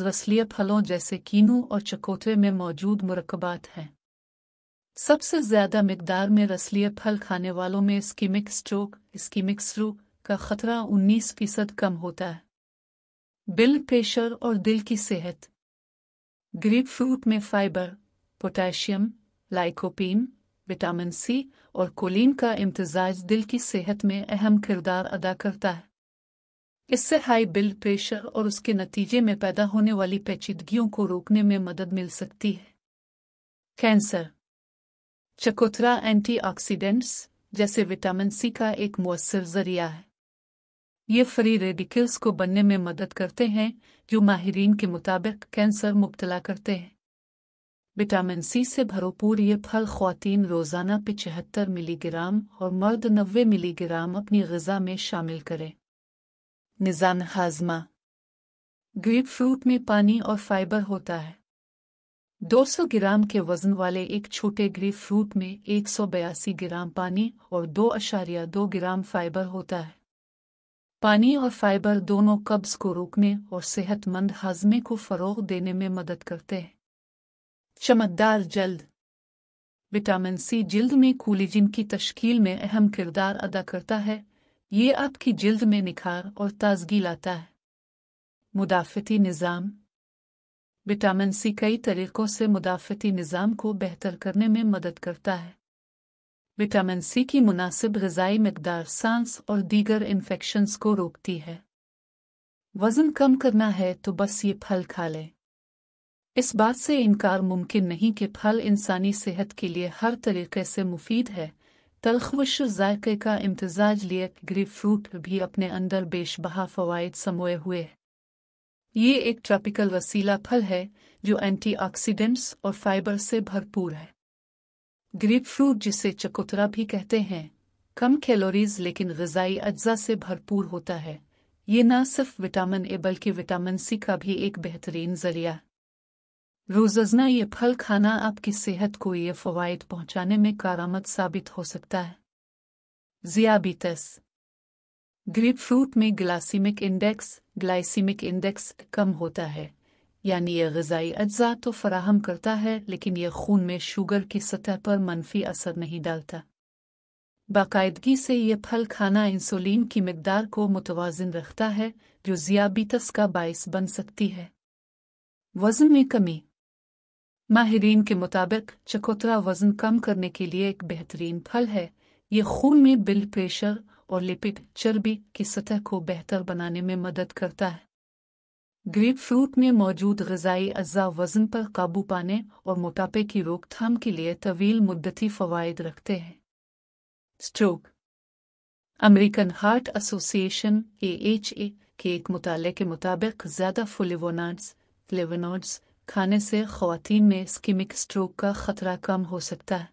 जसलिय फलों जैसे कीनू और चकोटे में मौजूद मरकबात हैं सबसे ज्यादा मकदार में रसलिय फल खाने वालों में स्कीमिक स्ट्रोक स्कीमिक स्ट्रोक का खतरा 19 फीसद कम होता है बिल प्रेशर और दिल की सेहत ग्रीप फ्रूट में fibre potassium lycopene vitamin C और कोलिन का इम्तजाज दिल की सेहत में अहम किरदार अदा करता है इससे हाई ब्लड प्रेशर और उसके नतीजे में पैदा होने वाली पेचीदगियों को रोकने में मदद मिल सकती है कैंसर चकोथरा एंटीऑक्सीडेंट्स जैसे विटामिन सी का एक मौसर जरिया है ये फ्री रेडिकल्स को बनने में मदद करते हैं जो माहरीन के मुताबिक कैंसर मुबतला करते हैं विटामिन सी से भरपूर ये फल खातन रोज़ाना पिचहत्तर मिलीग्राम और मर्द नब्बे मिलीग्राम अपनी गजा में शामिल करें निज़ान हाजमा ग्रेप फ्रूट में पानी और फाइबर होता है 200 ग्राम के वजन वाले एक छोटे ग्रेप फ्रूट में एक सौ बयासी ग्राम पानी और दो अशारिया दो ग्राम फाइबर होता है पानी और फाइबर दोनों कब्ज को रोकने और सेहतमंद हाजमे को फ़रोग देने में मदद करते हैं चमकदार जल्द विटामिन सी जल्द में कोलेजिन की तश्कील में अहम किरदार अदा करता है ये आपकी जिल्द में निखार और ताजगी लाता है मुदाफ़ती निज़ाम विटामिन सी कई तरीक़ों से मुदाफ़ती निज़ाम को बेहतर करने में मदद करता है विटामिन सी की मुनासिब गजाई मकदार सांस और दीगर इन्फेक्शंस को रोकती है वज़न कम करना है तो बस ये फल खा लें इस बात से इनकार मुमकिन नहीं कि फल इंसानी सेहत के लिए हर तरीके से मुफीद है तलखुश जायके का इम्तजाज लिए फ्रूट भी अपने अंदर बेशबहा फवायद समोए हुए है ये एक ट्रॉपिकल वसीला फल है जो एंटीऑक्सीडेंट्स और फाइबर से भरपूर है ग्रीप फ्रूट जिसे चकोतरा भी कहते हैं कम कैलोरीज लेकिन गजाई अज्जा से भरपूर होता है ये न सिर्फ विटामिन ए बल्कि विटामिन सी का भी एक बेहतरीन जरिया रोजाना ये फल खाना आपकी सेहत को ये फवायद पहुंचाने में कारामद साबित हो सकता है ज़ियाबीतस ग्रीप फ्रूट में ग्लासीमिक इंडेक्स ग्लाइसीमिक इंडेक्स कम होता है यानी यह गजाई अज्जा तो फराहम करता है लेकिन यह खून में शुगर की सतह पर मनफी असर नहीं डालता बाकायदगी से यह फल खाना इंसुलिन की मकदार को मुतवाजन रखता है जो जियाबीतस का बायस बन सकती है वजन में कमी माहरीन के मुताबिक चकोतरा वज़न कम करने के लिए एक बेहतरीन फल है ये खून में ब्लड प्रेशर और लिपिड चर्बी की सतह को बेहतर बनाने में मदद करता है ग्रीप फ्रूट में मौजूद गजाई अज्जा वजन पर काबू पाने और मोटापे की रोकथाम के लिए तवील मुद्दती फ़वाद रखते हैं stroke American Heart Association A H A के एक मुताले के मुताबिक ज़्यादा फुलिवोनाड्स फ्लेवोनॉड्स खाने से खातन में स्किमिक स्ट्रोक का खतरा कम हो सकता है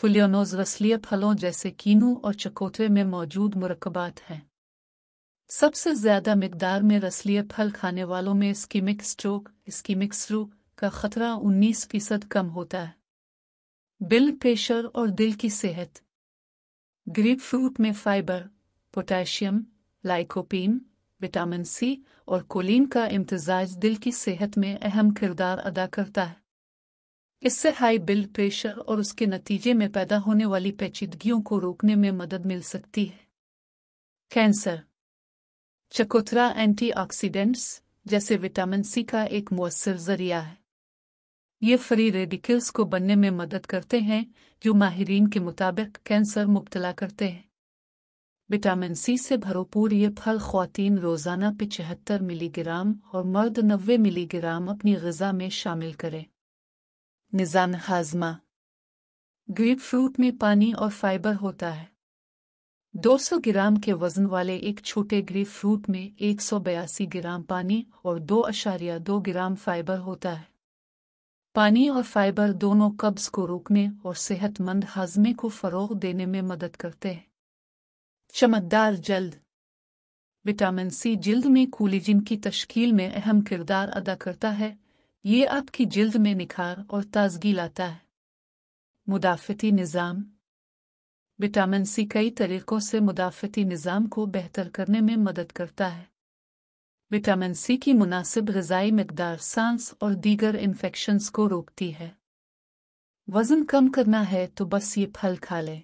फुलियोनोज रसलीय फलों जैसे कीनू और चकोटे में मौजूद मरकबात हैं सबसे ज्यादा मकदार में रसलीय फल खाने वालों में स्कीमिक स्ट्रोक स्कीमिक स्ट्रोक का खतरा 19 फीसद कम होता है बिल प्रेशर और दिल की सेहत ग्रीप फ्रूट में fibre potassium lycopene vitamin C और कोलिन का इम्तजाज दिल की सेहत में अहम किरदार अदा करता है इससे हाई ब्लड प्रेशर और उसके नतीजे में पैदा होने वाली पेचीदगियों को रोकने में मदद मिल सकती है कैंसर चकोतरा एंटीऑक्सीडेंट्स जैसे विटामिन सी का एक मौसर जरिया है ये फ्री रेडिकल्स को बनने में मदद करते हैं जो माहरीन के मुताबिक कैंसर मुबतला करते हैं विटामिन सी से भरपूर ये फल खातन रोज़ाना पिचहत्तर मिलीग्राम और मर्द नब्बे मिलीग्राम अपनी गजा में शामिल करें निज़ाम हाजमा ग्रीप फ्रूट में पानी और फाइबर होता है 200 ग्राम के वजन वाले एक छोटे ग्रीप फ्रूट में एक सौ बयासी ग्राम पानी और दो अशारिया दो ग्राम फाइबर होता है पानी और फाइबर दोनों कब्ज को रोकने और सेहतमंद हाजमे को फ़रोग देने में मदद करते हैं चमकदार जल्द विटामिन सी जिल्द में कोलेजिन की तश्कील में अहम किरदार अदा करता है ये आपकी जिल्द में निखार और ताजगी लाता है मुदाफ़ती निज़ाम विटामिन सी कई तरीक़ों से मुदाफ़ती निज़ाम को बेहतर करने में मदद करता है विटामिन सी की मुनासिब गजाई मकदार सांस और दीगर इन्फेक्शन्स को रोकती है वज़न कम करना है तो बस ये फल खा लें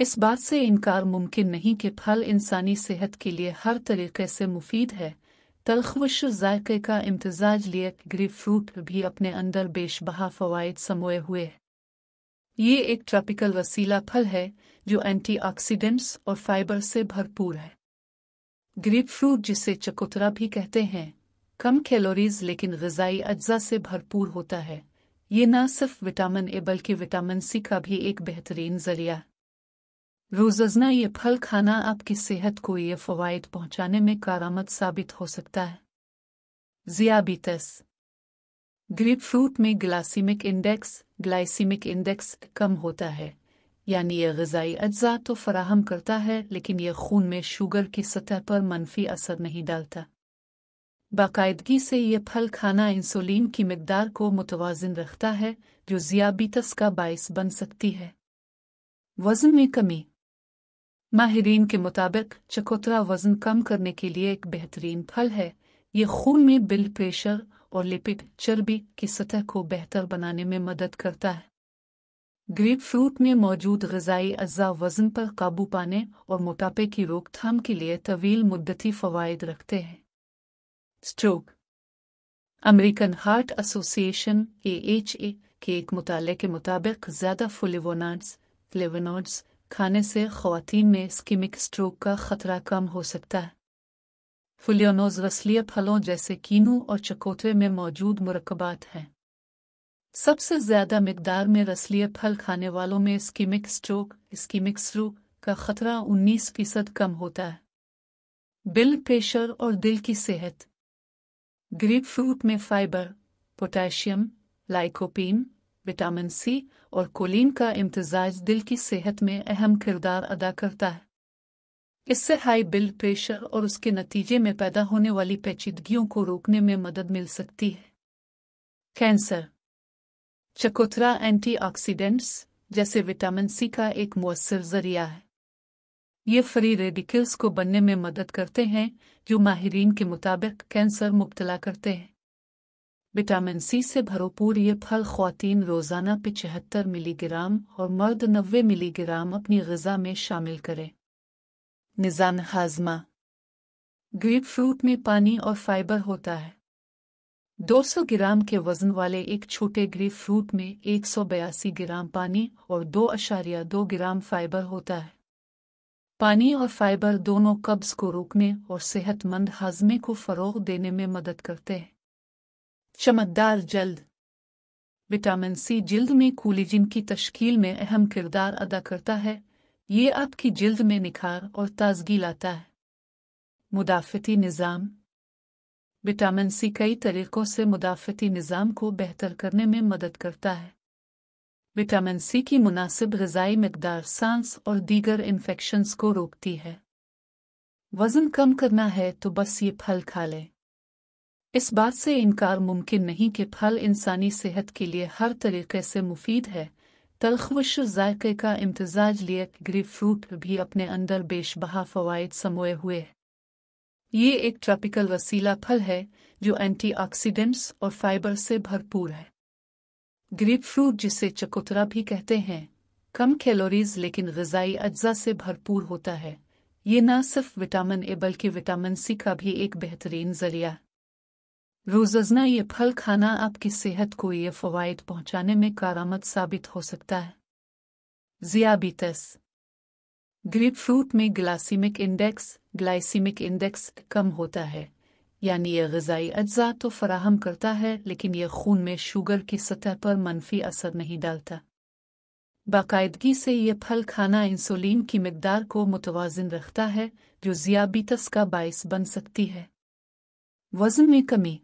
इस बात से इनकार मुमकिन नहीं कि फल इंसानी सेहत के लिए हर तरीके से मुफीद है तलखवश जायके का इम्तजाज लिए ग्रीप फ्रूट भी अपने अंदर बेशबहा फवायद समोए हुए है ये एक ट्रॉपिकल वसीला फल है जो एंटीऑक्सीडेंट्स और फाइबर से भरपूर है ग्रीप फ्रूट जिसे चकोतरा भी कहते हैं कम कैलोरीज लेकिन गजाई अज्जा से भरपूर होता है ये न सिर्फ विटामिन ए बल्कि विटामिन सी का भी एक बेहतरीन जरिया रोजना ये फल खाना आपकी सेहत को ये फवायद पहुंचाने में कारामद साबित हो सकता है जियाबीतस ग्रीप फ्रूट में ग्लासीमिक इंडेक्स ग्लाइसीमिक इंडेक्स कम होता है यानी यह गजाई अज्जा तो फराहम करता है लेकिन यह खून में शुगर की सतह पर मनफी असर नहीं डालता बाकायदगी से यह फल खाना इंसुलिन की मकदार को मुतवाजन रखता है जो जियाबीतस का बायस बन सकती है वजन में कमी माहरीन के मुताबिक चकोतरा वजन कम करने के लिए एक बेहतरीन फल है ये खून में बिल प्रेशर और लिपिड चर्बी की सतह को बेहतर बनाने में मदद करता है ग्रीप फ्रूट में मौजूद गजाई अज्जा वजन पर काबू पाने और मोटापे की रोकथाम के लिए तवील मुद्दती फवायद रखते हैं stroke American Heart Association A H A के एक मुताले के मुताबिक ज़्यादा फुलिवोनाड्स फ्लेवनोड्स खाने से खातन में स्किमिक स्ट्रोक का खतरा कम हो सकता है फुलियोनोज वसलीय फलों जैसे कीनू और चकोते में मौजूद मरकबात हैं सबसे ज्यादा मकदार में रसलीय फल खाने वालों में स्किमिक स्ट्रोक स्किमिक स्ट्रोक का खतरा 19 फीसद कम होता है बिल प्रेशर और दिल की सेहत ग्रीप फ्रूट में fibre potassium lycopene vitamin C और कोलिन का इम्तजाज दिल की सेहत में अहम किरदार अदा करता है इससे हाई ब्लड प्रेशर और उसके नतीजे में पैदा होने वाली पेचीदगियों को रोकने में मदद मिल सकती है कैंसर चकोतरा एंटीऑक्सीडेंट्स जैसे विटामिन सी का एक मौसर जरिया है ये फ्री रेडिकल्स को बनने में मदद करते हैं जो माहरीन के मुताबिक कैंसर मुबतला करते हैं विटामिन सी से भरपूर ये फल खुतिन रोज़ाना पिचहत्तर मिलीग्राम और मर्द नब्बे मिलीग्राम अपनी गजा में शामिल करें निज़ान हाजमा ग्रीप फ्रूट में पानी और फाइबर होता है 200 ग्राम के वजन वाले एक छोटे ग्रीप फ्रूट में एक सौ बयासी ग्राम पानी और दो अशारिया दो ग्राम फाइबर होता है पानी और फाइबर दोनों कब्ज को रोकने और सेहतमंद हाजमे को फ़रोग देने में मदद करते हैं चमकदार जल्द विटामिन सी जल्द में कूलिजिन की तश्कील में अहम किरदार अदा करता है ये आपकी जल्द में निखार और ताजगी लाता है मुदाफ़ती निज़ाम विटामिन सी कई तरीक़ों से मुदाफ़ती निज़ाम को बेहतर करने में मदद करता है विटामिन सी की मुनासिब गजाई मकदार सांस और दीगर इन्फेक्शन्स को रोकती है वज़न कम करना है तो बस ये फल खा लें इस बात से इनकार मुमकिन नहीं कि फल इंसानी सेहत के लिए हर तरीके से मुफीद है तलखवश जायके का इम्तजाज लिए ग्री फ्रूट भी अपने अंदर बेशबहा फ़वाद समोए हुए है ये एक ट्रॉपिकल वसीला फल है जो एंटीऑक्सीडेंट्स और फाइबर से भरपूर है ग्रीप फ्रूट जिसे चकोतरा भी कहते हैं कम कैलोरीज लेकिन गजाई अज्जा से भरपूर होता है ये न सिर्फ विटामिन ए बल्कि विटामिन सी का भी एक बेहतरीन जरिया रोजाना ये फल खाना आपकी सेहत को ये फवायद पहुंचाने में कारामद साबित हो सकता है जियाबीतस ग्रीप फ्रूट में ग्लासीमिक इंडेक्स ग्लाइसीमिक इंडेक्स कम होता है यानी यह गजाई अज्जा तो फराहम करता है लेकिन यह खून में शुगर की सतह पर मनफी असर नहीं डालता बाकायदगी से यह फल खाना इंसुलिन की मकदार को मुतवाजन रखता है जो जियाबीतस का बायस बन सकती है वजन में कमी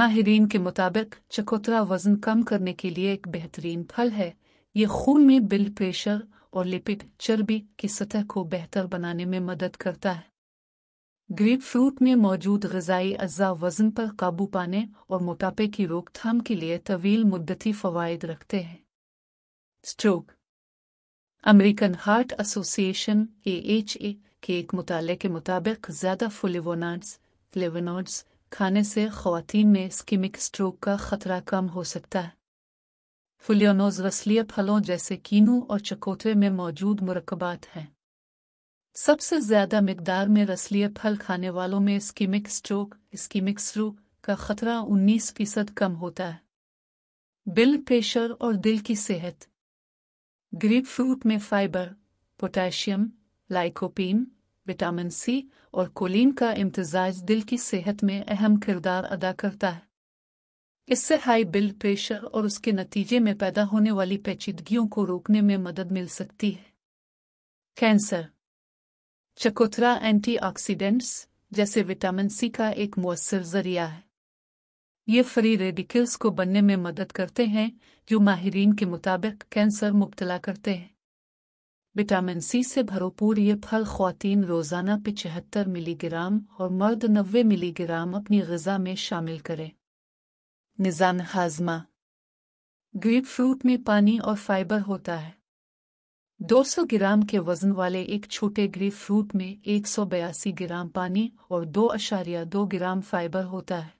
माहरीन के मुताबिक चकोतरा वज़न कम करने के लिए एक बेहतरीन फल है ये खून में ब्लड प्रेशर और लिपिड चर्बी की सतह को बेहतर बनाने में मदद करता है ग्रीप फ्रूट में मौजूद गजाई अज्जा वजन पर काबू पाने और मोटापे की रोकथाम के लिए तवील मुद्दती फवायद रखते हैं stroke American Heart Association A H A के एक मुताले के मुताबिक ज़्यादा फुलिवोनाड्स फ्लेवोनाड्स खाने से खातन में स्किमिक स्ट्रोक का खतरा कम हो सकता है फुलियोनोज वसलीय फलों जैसे कीनू और चकोटे में मौजूद मरकबात हैं सबसे ज्यादा मकदार में रसलीय फल खाने वालों में स्किमिक स्ट्रोक स्किमिक स्ट्रोक का खतरा 19 फीसद कम होता है बिल प्रेशर और दिल की सेहत ग्रीप फ्रूट में fibre potassium lycopene vitamin C और कोलिन का इम्तजाज दिल की सेहत में अहम किरदार अदा करता है इससे हाई ब्लड प्रेशर और उसके नतीजे में पैदा होने वाली पेचीदगियों को रोकने में मदद मिल सकती है कैंसर चकोतरा एंटीऑक्सीडेंट्स जैसे विटामिन सी का एक मौसर जरिया है ये फ्री रेडिकल्स को बनने में मदद करते हैं जो माहरीन के मुताबिक कैंसर मुबतला करते हैं विटामिन सी से भरपूर ये फल खातन रोज़ाना पिचहत्तर मिलीग्राम और मर्द नब्बे मिलीग्राम अपनी गजा में शामिल करें निज़ाम हाजमा ग्रीप फ्रूट में पानी और फाइबर होता है 200 ग्राम के वजन वाले एक छोटे ग्रीप फ्रूट में एक सौ बयासी ग्राम पानी और दो अशारिया दो ग्राम फाइबर होता है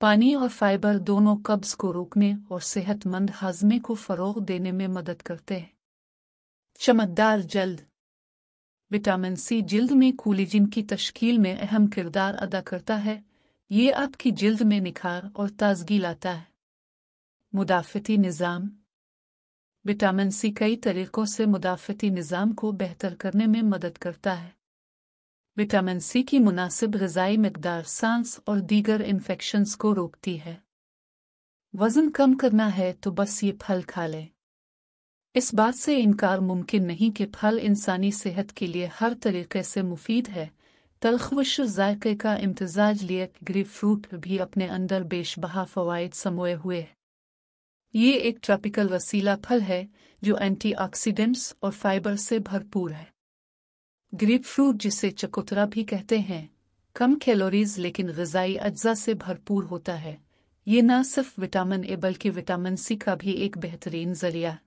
पानी और फाइबर दोनों कब्ज को रोकने और सेहतमंद हाजमे को फ़रोग देने में मदद करते हैं चमकदार जल्द विटामिन सी जिल्द में कोलेजन की तश्कील में अहम किरदार अदा करता है ये आपकी जिल्द में निखार और ताजगी लाता है मुदाफ़ती निज़ाम विटामिन सी कई तरीक़ों से मुदाफ़ती निज़ाम को बेहतर करने में मदद करता है विटामिन सी की मुनासिब गजाई मकदार सांस और दीगर इन्फेक्शंस को रोकती है वज़न कम करना है तो बस ये फल खा लें इस बात से इनकार मुमकिन नहीं कि फल इंसानी सेहत के लिए हर तरीके से मुफीद है तलखवश जायके का इम्तजाज लिए ग्रीप फ्रूट भी अपने अंदर बेशबहा फ़वाद समोए हुए है ये एक ट्रॉपिकल वसीला फल है जो एंटीऑक्सीडेंट्स और फाइबर से भरपूर है ग्रीप फ्रूट जिसे चकोतरा भी कहते हैं कम कैलोरीज लेकिन गजाई अज्जा से भरपूर होता है ये न सिर्फ विटामिन ए बल्कि विटामिन सी का भी एक बेहतरीन जरिया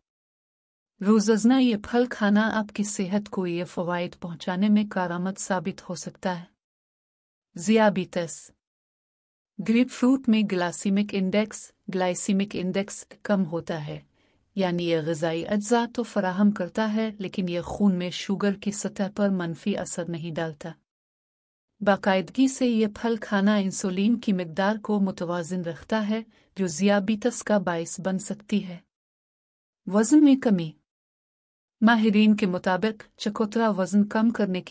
रोजना ये फल खाना आपकी सेहत को ये फवायद पहुंचाने में कारामद साबित हो सकता है जियाबीतस ग्रीप फ्रूट में ग्लासीमिक इंडेक्स ग्लाइसीमिक इंडेक्स कम होता है यानी यह गजाई अज्जा तो फराहम करता है लेकिन यह खून में शुगर की सतह पर मनफी असर नहीं डालता बाकायदगी से यह फल खाना इंसुलिन की मकदार को मुतवाजन रखता है जो जियाबीतस का बायस बन सकती है वजन में कमी माहरीन के मुताबिक चकोतरा वजन कम करने के